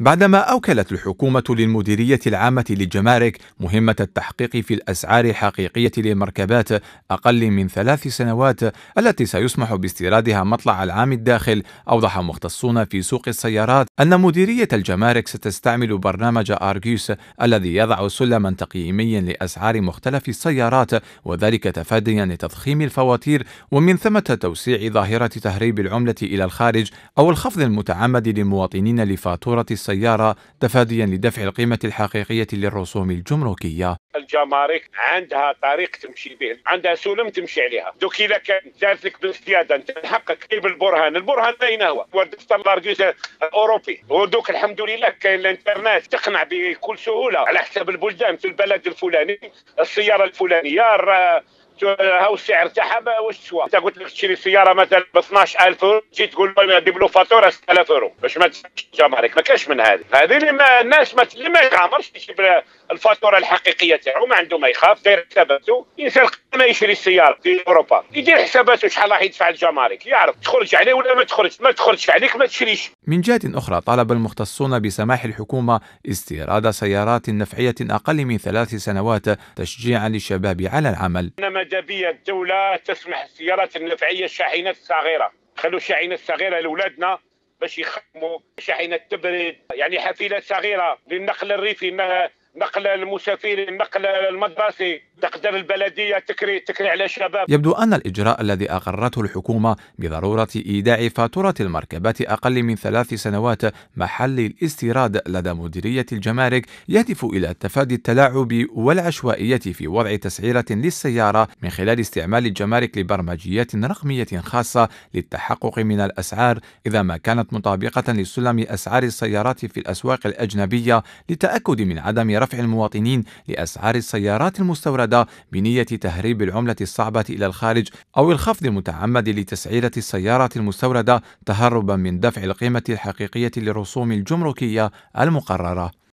بعدما أوكلت الحكومة للمديرية العامة للجمارك مهمة التحقيق في الأسعار الحقيقية للمركبات أقل من ثلاث سنوات التي سيسمح باستيرادها مطلع العام الداخل أوضح مختصون في سوق السيارات أن مديرية الجمارك ستستعمل برنامج أرجيوس الذي يضع سلما تقييميا لأسعار مختلف السيارات وذلك تفاديا لتضخيم الفواتير ومن ثم توسيع ظاهرة تهريب العملة إلى الخارج أو الخفض المتعمد للمواطنين لفاتورة السيارات السيارة تفاديا لدفع القيمة الحقيقية للرسوم الجمركية الجمارك عندها طريق تمشي به عندها سلم تمشي عليها دوك إذا كان دارت لك بالسياده انت من حقك كيف البرهان البرهان اين هو وردت الارجوز الاوروبي ودوك الحمد لله كاين الانترنت تقنع بكل سهوله على حسب البلدان في البلد الفلاني السياره الفلانيه هو السعر تاعها واش تسوى انت قلت لك تشري سياره مثلا ب 12000 تجي تقول له نجيب له فاتوره 6000 اورو باش ما جمهورك ما كاش من هذه هذه اللي ما الناس ما اللي ما يغامرش يجيب الفاتوره الحقيقيه تاعو ما عنده ما يخاف داير حساباته ينسى ما يشري السياره في اوروبا يدير حساباته شحال راح يدفع الجمارك يعرف تخرج عليه ولا ما تخرج ما تخرجش عليك ما تشريش من جهه اخرى طلب المختصون بسماح الحكومه استيراد سيارات نفعيه اقل من ثلاث سنوات تشجيعا للشباب على العمل جاذبيه الدوله تسمح السيارات النفعيه الشاحنات الصغيره خلوا الشاحنة الصغيره لاولادنا باش يخدموا شاحنه تبريد يعني حافله صغيره للنقل الريفي نقل المسافرين نقل المدرسي تقدر البلديه تكري تكري على الشباب يبدو ان الاجراء الذي اقرته الحكومه بضروره ايداع فاتوره المركبات اقل من ثلاث سنوات محل الاستيراد لدى مديريه الجمارك يهدف الى تفادي التلاعب والعشوائيه في وضع تسعيره للسياره من خلال استعمال الجمارك لبرمجيات رقميه خاصه للتحقق من الاسعار اذا ما كانت مطابقه لسلم اسعار السيارات في الاسواق الاجنبيه للتاكد من عدم رفع رفع المواطنين لأسعار السيارات المستوردة بنية تهريب العملة الصعبة إلى الخارج أو الخفض المتعمد لتسعيرة السيارات المستوردة تهربا من دفع القيمة الحقيقية للرسوم الجمركية المقررة